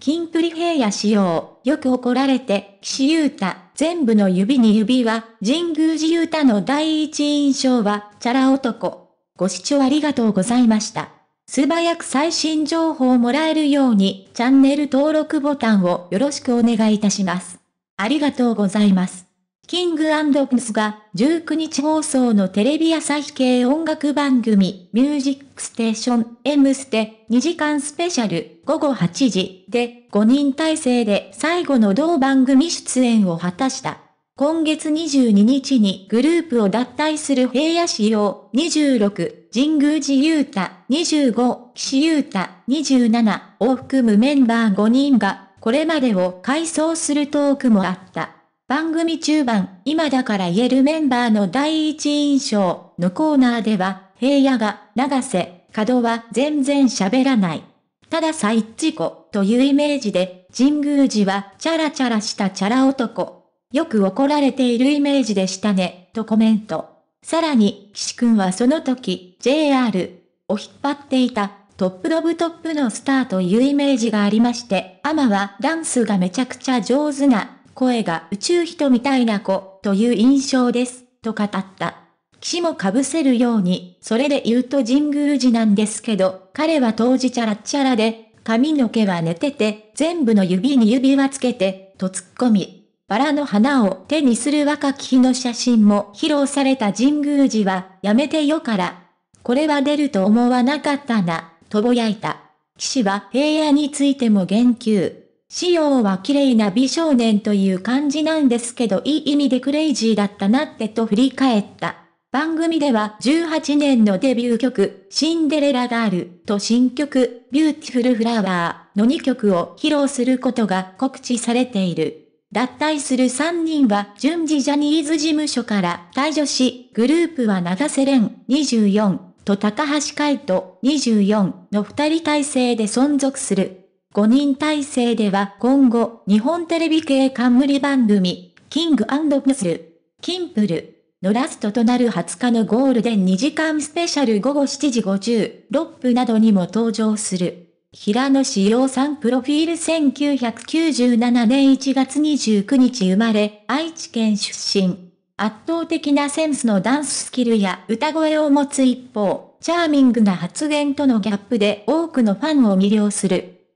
キンプリ平野仕様、よく怒られて、岸優太、全部の指に指は、神宮寺優太の第一印象は、チャラ男。ご視聴ありがとうございました。素早く最新情報をもらえるように、チャンネル登録ボタンをよろしくお願いいたします。ありがとうございます。キングアンド・プスが19日放送のテレビ朝日系音楽番組ミュージックステーション M ステ2時間スペシャル午後8時で5人体制で最後の同番組出演を果たした。今月22日にグループを脱退する平野市要26、神宮寺優太25、岸優太27を含むメンバー5人がこれまでを改装するトークもあった。番組中盤、今だから言えるメンバーの第一印象のコーナーでは、平野が、長瀬、角は全然喋らない。ただ最地子というイメージで、神宮寺はチャラチャラしたチャラ男。よく怒られているイメージでしたね、とコメント。さらに、岸くんはその時、JR を引っ張っていたトップロブトップのスターというイメージがありまして、アマはダンスがめちゃくちゃ上手な声が宇宙人みたいな子という印象です、と語った。騎士も被せるように、それで言うと神宮寺なんですけど、彼は当時チャラチャラで、髪の毛は寝てて、全部の指に指輪つけて、と突っ込み、バラの花を手にする若き日の写真も披露された神宮寺は、やめてよから。これは出ると思わなかったな、とぼやいた。騎士は平野についても言及。仕様は綺麗な美少年という感じなんですけどいい意味でクレイジーだったなってと振り返った。番組では18年のデビュー曲、シンデレラガールと新曲、ビューティフルフラワーの2曲を披露することが告知されている。脱退する3人は順次ジャニーズ事務所から退場し、グループは長瀬廉24と高橋海人24の2人体制で存続する。5人体制では今後、日本テレビ系冠番組、キングプスル、キンプル、のラストとなる20日のゴールデン2時間スペシャル午後7時56分などにも登場する。平野志陽さんプロフィール1997年1月29日生まれ、愛知県出身。圧倒的なセンスのダンススキルや歌声を持つ一方、チャーミングな発言とのギャップで多くのファンを魅了する。